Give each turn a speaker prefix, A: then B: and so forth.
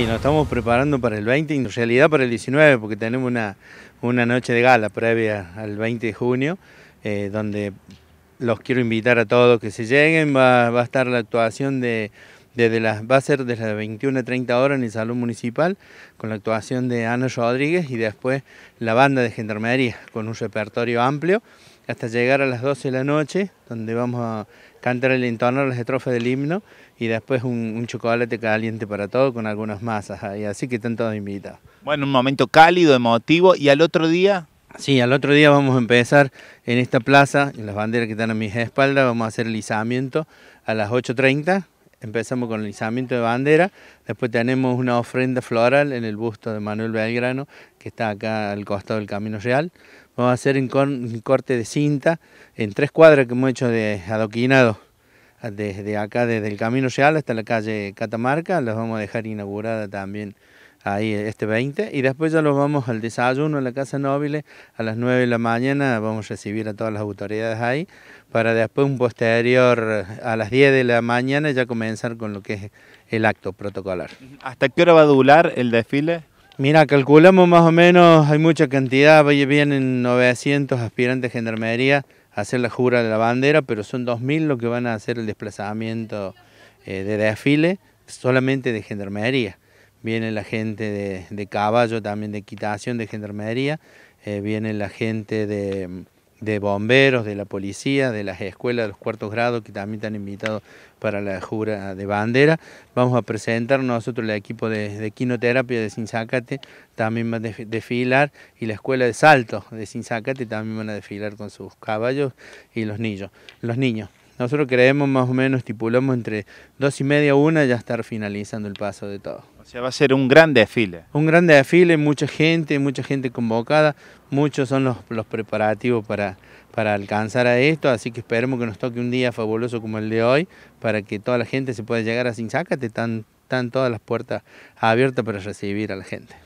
A: Y nos estamos preparando para el 20, en realidad para el 19, porque tenemos una, noche de gala previa al 20 de junio, eh, donde los quiero invitar a todos que se lleguen. Va, a estar la actuación de, las, va a ser desde las 21 a 30 horas en el Salón Municipal, con la actuación de Ana Rodríguez y después la banda de Gendarmería, con un repertorio amplio hasta llegar a las 12 de la noche, donde vamos a cantar el entorno, las estrofas del himno y después un, chocolate caliente para todos con algunas masas ahí, así que están todos invitados. Bueno, un momento cálido, emotivo y al otro día... Sí, al otro día vamos a empezar en esta plaza, en las banderas que están a mis espaldas, vamos a hacer el izamiento a las 8.30, empezamos con el izamiento de bandera, después tenemos una ofrenda floral en el busto de Manuel Belgrano, que está acá al costado del Camino Real, Vamos a hacer un, corte de cinta en tres cuadras que hemos hecho de adoquinado. Desde ah, acá, desde el Camino Real hasta la calle Catamarca, las vamos a dejar inaugurada también ahí este 20. Y después ya los vamos al desayuno en la Casa Nobile a las 9 de la mañana. Vamos a recibir a todas las autoridades ahí para después un posterior a las 10 de la mañana ya comenzar con lo que es el acto protocolar. ¿Hasta qué hora va a durar el desfile? Mira, calculamos más o menos, hay mucha cantidad, vienen 900 aspirantes de gendarmería a hacer la jura de la bandera, pero son 2.000 los que van a hacer el desplazamiento eh, de desfile solamente de gendarmería. Viene la gente de, caballo, también de equitación, de gendarmería, eh, viene la gente de de bomberos, de la policía, de las escuelas de los cuartos grados que también están invitados para la jura de bandera. Vamos a presentar nosotros el equipo de, quinoterapia de Sinzacate, también va a desfilar, y la escuela de salto de Sinzacate también van a desfilar con sus caballos y los niños. Los niños. Nosotros creemos más o menos, estipulamos entre dos y media a una ya estar finalizando el paso de todo. O sea, va a ser un gran desfile. Un gran desfile, mucha gente, mucha gente convocada, muchos son los, preparativos para, para alcanzar a esto, así que esperemos que nos toque un día fabuloso como el de hoy, para que toda la gente se pueda llegar a Sinzacate, están, están todas las puertas abiertas para recibir a la gente.